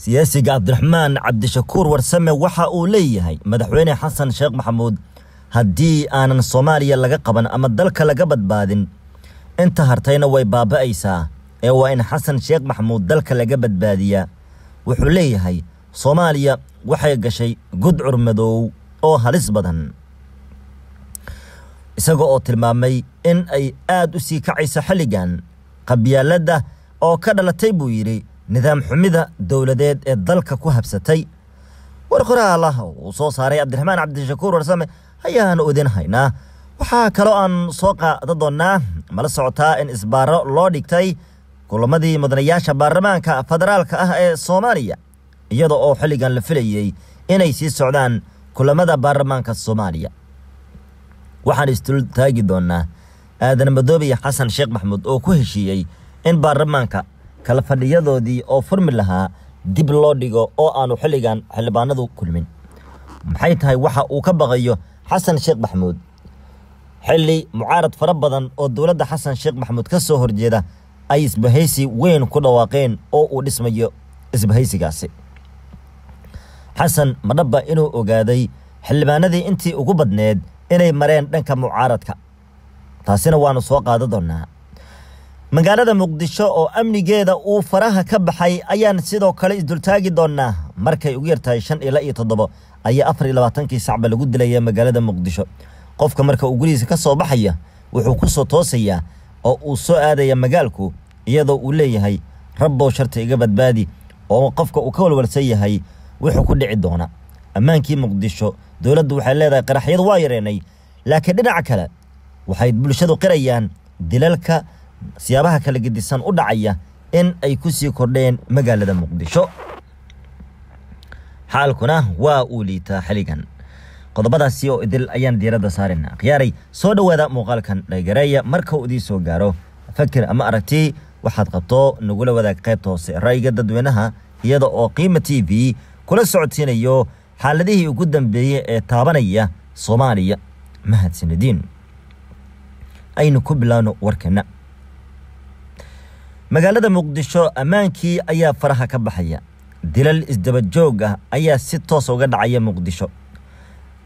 siyaasiga cabdiraxmaan cabdishakuur warsame waxa uu leeyahay madaxweyne xasan sheekh maxamuud haddii aanan soomaaliya laga qaban ama dalka laga badbaadin inta hartayna way baaba'aysaa ee waa in xasan sheekh maxamuud dalka laga badbaadiyaa wuxuu leeyahay soomaaliya waxay gashay gudcur madow oo halis badan isaga oo tilmaamay in ay aad u sii kacayso xilligan qabyaalada oo ka dhalatay buu yidhi nidaam xumida dowladeed ee dalka ku habsatay war qoraha allaha uu soo saaray cabdiraxmaan cabdishakuur warsame ayaanu idin haynaa waxaa kaloo aan soo qaada doonnaa mala socotaa in isbaaro loo dhigtay kulamadii mudanayaasha baarlamaanka federaalka ah ee soomaaliya iyada oo xilligan la filayey inay sii socdaan kulamada baarlamaanka soomaaliya waxaan isdultaagi doonnaa aadan madoobe iyo xasan sheekh maxamuud oo ku heshiiyey in baarlamaanka kala fadhiyadoodii oo furmi lahaa dib loo dhigo oo aanu xilligan xildhibaanadu kulmin maxay tahay waxa uu ka baqayo xasan sheekh maxamuud xilli mucaarad fara badan oo dowladda xasan sheekh maxamuud ka soo horjeeda ay isbahaysi weyn ku dhawaaqeen oo uu dhismayo isbahaysigaasi xasan madhabba inuu ogaaday xildhibaanadii intii ugu badneed inay mareen dhanka mucaaradka taasina waannu soo qaada doonnaa magaalada muqdisho oo amnigeeda uu faraha ka baxay ayaan sidoo kale isdultaagi doonnaa markay ugu yartahay shan ilaa iyo toddobo ayaa afar iyo labaatankii sacba lagu dilaya magaalada muqdisho qofka marka uu gurihiisa ka soo baxaya wuxuu ku soo toosayaa oo uu soo aadaya magaalku iyadoo uu leeyahay rabbow sharta iga badbaadi oo qofka uu ka walwalsan yahay wuxuu ku dhici doona ammaankii muqdisho dowladdu waxay leedahay qaraxyadu waa yareenay laakiin dhinaca kale waxay bulshadu qirayaan dilalka siyaabaha kala gedisan u dhacaya in ay ku sii kordheen magaalada muqdisho xaalkuna waa uu liitaa xilligan qodobadaasi oo idil ayaan diiradda saarayna akhyaaray soo dhowaada muuqaalkan dhagareeya marka uu idiin soo gaaro fakir ama aragti waxaad qabto nagula wadaag qaybta hoose ra'yiga dadweynaha iyada oo qiima t v kula socodsiinayo xaaladihii ugu dambeeyey ee taabanaya soomaaliya mahadsanidiin aynu ku bilaawno warkeenna magaalada muqdisho ammaankii ayaa faraha ka baxaya dilal isdaba joog ah ayaa si toosa ah uga dhacaya muqdisho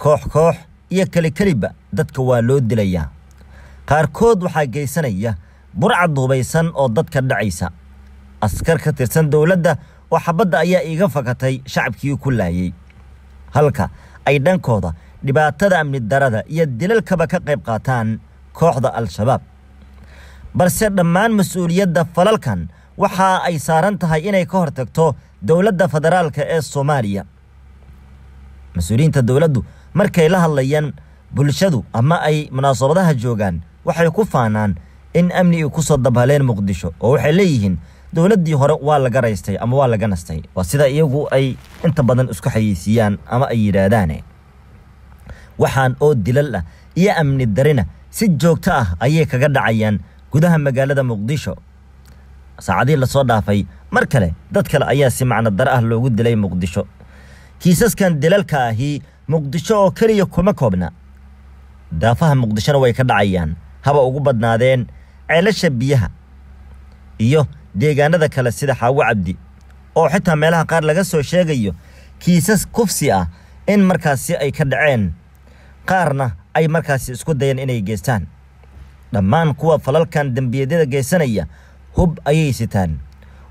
koox koox iyo keli keliba dadka waa loo dilayaa qaarkood waxaa geysanaya burca duubaysan oo dadka dhacaysa askar ka tirsan dowladda oo xabadda ayaa iiga fakatay shacabkii ku laayey halka ay dhankooda dhibaatada amni darada iyo dilalkaba ka qayb qaataan kooxda al-shabaab balse dhammaan mas-uuliyadda falalkan waxa ay saaran tahay inay ka hortagto dowladda federaalka ee soomaaliya mas-uuliyiinta dowladdu markay la hadlayaan bulshadu ama ay munaasabadaha joogaan waxay ku faanaan in amni ay ku soo muqdisho oo waxay leeyihiin dowladdii hore waa laga raystay ama waa laga nastay waa sida iyagu ay inta badan isku xayeysiiyaan ama ay yidhaahdaane waxaan oo dilal ah iyo amni darina si joogto ah ayay kaga dhacayaan gudaha magaalada muqdisho saacadihii lasoo dhaafay mar kale dad kale ayaa si macno dare ah loogu dilay muqdisho kiisaskan dilalka ahi muqdisho oo keliya kuma koobna daafaha muqdishona way ka dhacayaan haba ugu badnaadeen ceelasha biyaha iyo deegaanada kale sida xaawo cabdi oo xitaa meelaha qaar laga soo sheegayo kiisas kufsi ah in markaasi ay ka dhaceen qaarna ay markaasi isku dayeen inay geestaan dhammaan kuwa falalkan dembiyeedyada geysanaya hub ayay sitaan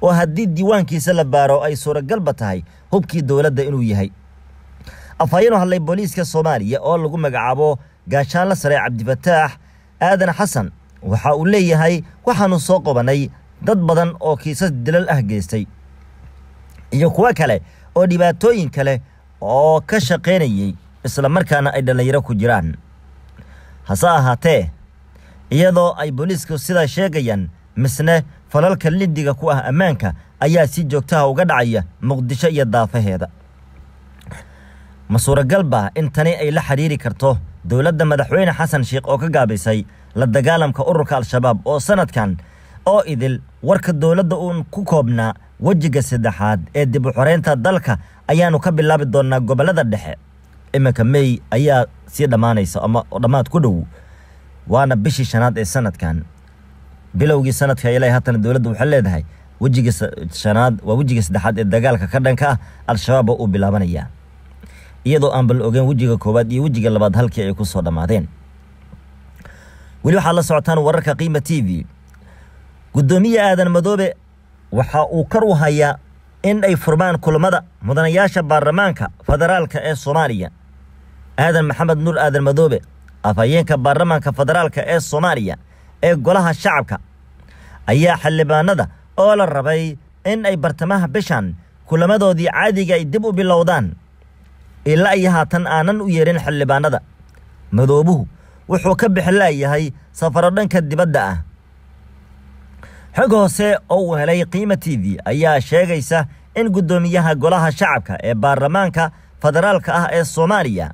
oo haddii diiwaankiisa la baaro ay suuragalba tahay hubkii dowladda inuu yahay afhayeen hadlay booliiska soomaaliya oo lagu magacaabo gaashaanla sare cabdifataax aadan xasan waxa uu leeyahay waxaannu soo qabannay dad badan oo kiisas dilal ah geystay iyo kuwo kale oo dhibaatooyin kale oo ka shaqaynayay isla markaana ay dhallinyaro ku jiraan hase ahaatee iyadoo ay booliisku sidaa sheegayaan misne falalka lidiga ku ah ammaanka ayaa si joogtaha uga dhacaya muqdisho iyo daafaheeda ma suuragalba in tani ay la xidhiiri karto dowladda madaxweyne xasan sheekh oo ka gaabisay la dagaalamka ururka al-shabaab oo sannadkan oo idil warka dowladda uun ku koobnaa wejiga saddexaad ee dib u dalka ayaanu ka bilaabi doonnaa gobollada dhexe iminka mey ayaa sii dhammaanaysa ama dhammaad ku dhow waana bishii shanaad ee sanadkan bilowgii sanadka ilaa haatana dowladda waxay leedahay wejiga shanaad waa wejiga saddexaad ee dagaalka ka dhanka ah al-shabaab oo uu bilaabanaya iyadoo aan la ogeyn wejiga koowaad iyo wejiga labaad halkii ay ku soo dhammaadeen weli waxaad la socotaan wararka qiima t v guddoomiye aadan madoobe waxa uu kar u hayaa in ay furmaan kulamada mudanayaasha baarlamaanka federaalka ee soomaaliya aadan maxamed nuur aadan madoobe afhayeenka baarlamaanka federaalka ee soomaaliya ee golaha shacabka ayaa xildhibaanada oo la rabay in ay bartamaha bishan kulamadoodii caadiga ay dib u bilowdaan ilaa ay haatan aanan u yeerin xildhibaanada madoobuhu wuxuu ka bixilaayahay safaro dhanka dibadda ah xog hoose oo uu helay qiima t v ayaa sheegaysa in guddoomiyaha golaha shacabka ee baarlamaanka federaalka ah ee soomaaliya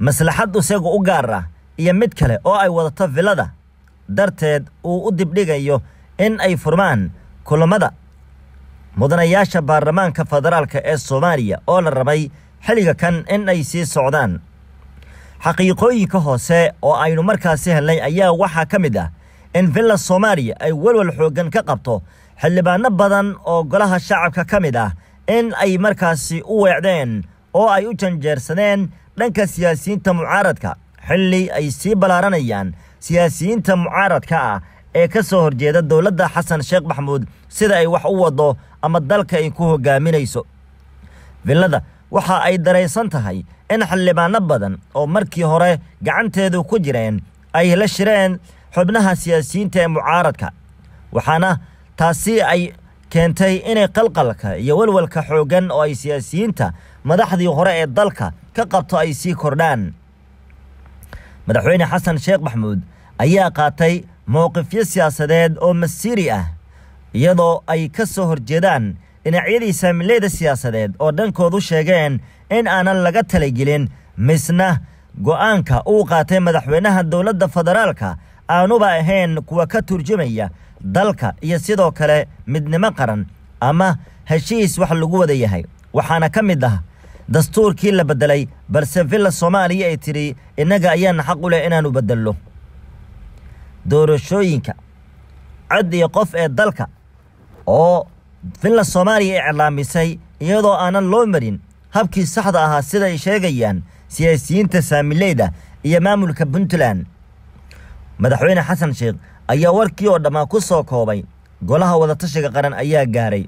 maslaxad isagu u gaar ah iyo mid kale oo ay wadato villada darteed uu u dibdhigayo in ay furmaan kulamada mudanayaasha baarlamaanka federaalka ee soomaaliya oo la rabay xilliga kan in ay sii socdaan xaqiiqooyinka hoose oo aynu markaasi helnay ayaa waxaa ka mid ah in villa soomaaliya ay walwal xooggan ka qabto xildhibaano badan oo golaha shacabka ka mid ah in ay markaasi u weecdeen oo ay u janjeersadeen dhanka siyaasiyiinta mucaaradka xilli ay sii ballaaranayaan siyaasiyiinta mucaaradka ah ee ka soo horjeeda dowladda xasan sheekh maxmuud sida ay wax u waddo ama dalka ay ku hogaaminayso villada waxa ay daraysan tahay in xildhibaano badan oo markii hore gacanteedu ku jireen ay la shireen xubnaha siyaasiyiinta ee mucaaradka waxaana taasi ay keentay inay qalqalka iyo walwalka xooggan oo ay siyaasiyiinta madaxdii hore ee dalka ka qabto ay sii kordhaan madaxweyne xasan sheekh maxmuud ayaa qaatay mowqifyo siyaasadeed oo masiiri ah iyadoo ay ka soo horjeedaan dhinacyadii saamileyda siyaasadeed oo dhankoodu sheegeen in aanan laga talagelin misna go'aanka uu qaatay madaxweynaha dowladda federaalka aanuba ahayn kuwa ka turjumaya dalka iyo sidoo kale midnimo qaran ama heshiis wax lagu wada yahay waxaana ka mid ah dastuurkii la beddelay balse villa soomaaliya ay tidhi innaga ayaana xaq u leh inaanu beddelno doorashooyinka cod iyo qof ee dalka oo villa soomaaliya ay iclaamisay iyadoo aanan loo marin habkii saxda ahaa siday sheegayaan siyaasiyiinta saamileyda iyo maamulka puntland madaxweyne xasan sheekh ayaa warkii oo dhammaa ku soo koobay golaha wadatashiga qaran ayaa gaaray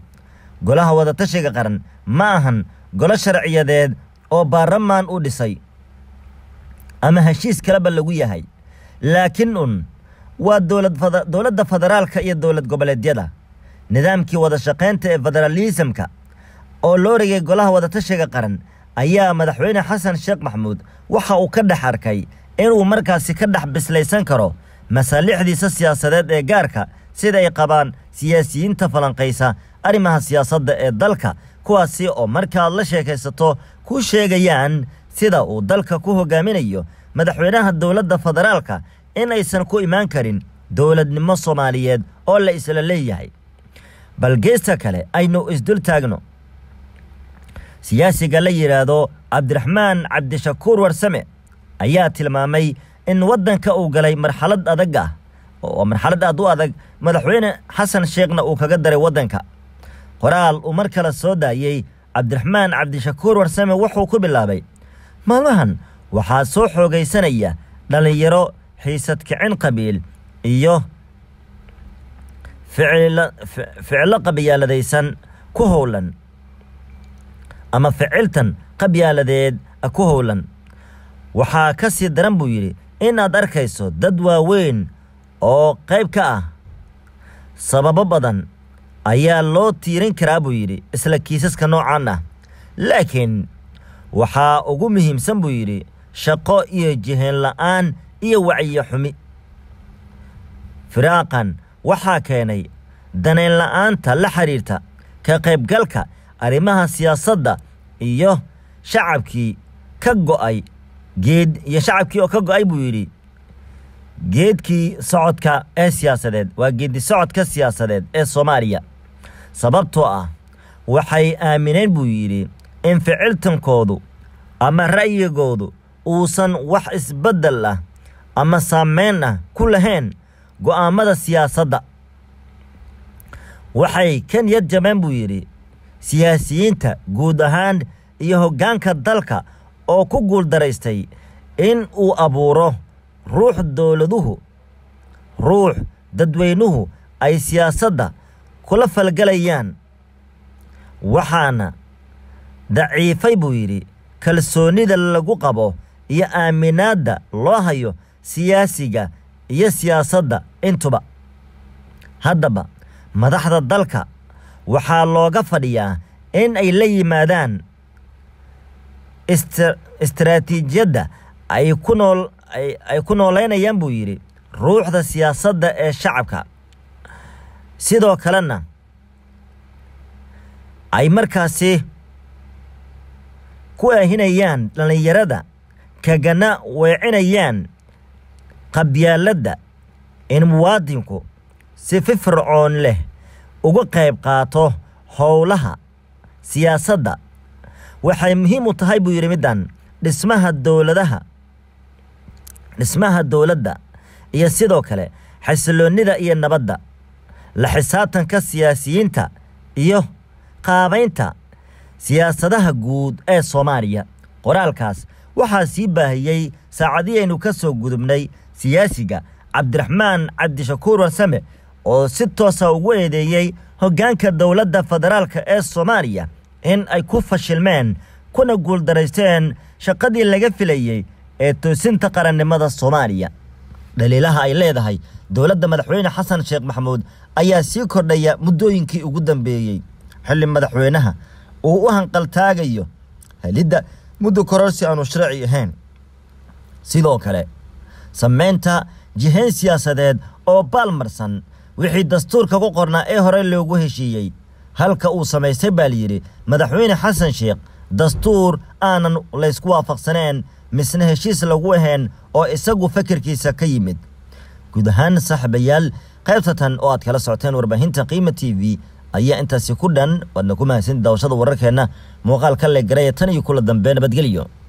golaha wadatashiga qaran ma ahan golo sharciyadeed oo baarlamaan u dhisay ama heshiis kaleba lagu yahay laakiin un waa dowladda federaalka iyo dowlad goboleedyada nidaamkii wada shaqaynta ee federaalisamka oo loo rigay golaha wadatashiga qaran ayaa madaxweyne xasan sheekh maxamuud waxa uu ka dhex arkay inuu markaasi ka dhex bislaysan karo masaalixdiisa siyaasadeed ee gaarka sida ay qabaan siyaasiyiinta falanqaysa arrimaha siyaasadda ee dalka kuwaasi oo markaad la sheekaysato ku sheegayaan sida uu dalka ku hogaaminayo madaxweynaha dowladda federaalka inaysan ku imaan karin dowladnimo soomaaliyeed oo la isla leeyahay bal geesta kale aynu isdul taagno siyaasiga la yidhaahdo cabdiraxmaan cabdishakuur warsame ayaa tilmaamay in waddanka uu galay marxalad adag ah oo marxalad aad u adag madaxweyne xasan sheekhna uu kaga daray waddanka qoraal uu mar kale soo daayey cabdiraxmaan cabdishakuur warsame wuxuu ku bilaabay maalmahan waxaa soo xoogaysanaya dhallinyaro xiisad kicin qabiil iyo ficilo qabyaaladaysan ku howlan ama ficiltan qabyaaladeed ah ku howlan waxaa ka sii daran buu yidhi inaad arkayso dad waaweyn oo qayb ka ah sababo badan ayaa loo tiirin karaa buu yidhi isla kiisaska noocan ah laakiin waxaa ugu muhiimsan buu yidhi shaqo iyo jiheenla'aan iyo wacyo xumi firaaqan waxaa keenay danaynla'aanta la xiriirta ka qaybgalka arrimaha siyaasadda iyo shacabkii ka go'ay geed iyo shacabkii oo ka go'ay buu yidhi geedkii socodka ee siyaasadeed waa geeddi socodka siyaasadeed ee soomaaliya sababtoo ah waxay aamineen buu yidhi in ficiltankoodu ama ra'yigoodu uusan wax isbeddel ah ama saameyn ah ku lahayn go'aamada siyaasadda waxay kenyad jabeen buu yidhi siyaasiyiinta guud ahaan iyo hoggaanka dalka oo ku guuldaraystay in uu abuuro ruux dowladuhu ruux dadweynuhu ay siyaasadda kula falgalayaan waxaana daciifay buu yidhi kalsoonida lagu qabo iyo aaminaadda loo hayo siyaasiga iyo siyaasadda intuba haddaba madaxda dalka waxaa looga fadhiyaa in ay la yimaadaan istaraatiijiyadda ay ku noolaynayaan buu yidhi ruuxda siyaasadda ee shacabka sidoo kalena ay markaasi ku ehinayaan dhallinyarada kagana weecinayaan qabyaaladda in muwaadinku si fifircoon leh uga qayb qaato howlaha siyaasadda waxay muhiim u tahay buu yidhi middan dhismaha dowladaha dhismaha dowladda iyo sidoo kale xasiloonnida iyo nabadda la xisaabtanka siyaasiyiinta iyo qaabaynta siyaasadaha guud ee soomaaliya qoraalkaas waxaa sii baahiyey saacadii aynu ka soo gudubnay siyaasiga cabdiraxmaan cabdishakuur warsame oo si toosa ah ugu eedeeyey hoggaanka dowladda federaalka ee soomaaliya in ay ku fashilmeen kuna guuldaraysteen shaqadii laga filayey ee toosinta qarannimada soomaaliya dhaliilaha ay leedahay dowladda madaxweyne xasan sheekh maxamuud ayaa sii kordhaya muddooyinkii ugu dambeeyey xilli madaxweynaha uu u hanqaltaagayo helidda muddo kororsi aanu sharci ahayn sidoo kale sameynta jiheen siyaasadeed oo baalmarsan wixii dastuurka ku qornaa ee horey loogu heshiiyey halka uu samaystay baa layidhi madaxweyne xasan sheekh dastuur aanan laysku waafaqsaneen misna heshiis lagu aheen oo isagu fakarkiisa ka yimid guud ahaan saaxiibayaal qaybtatan oo aad kala socoteen warbaahinta qiima t v ayaa intaasi ku dhan waadna ku mahadsanid daawashada wararkeenna muuqaal ka le garaya tan iyo kula dambe nabadgelyo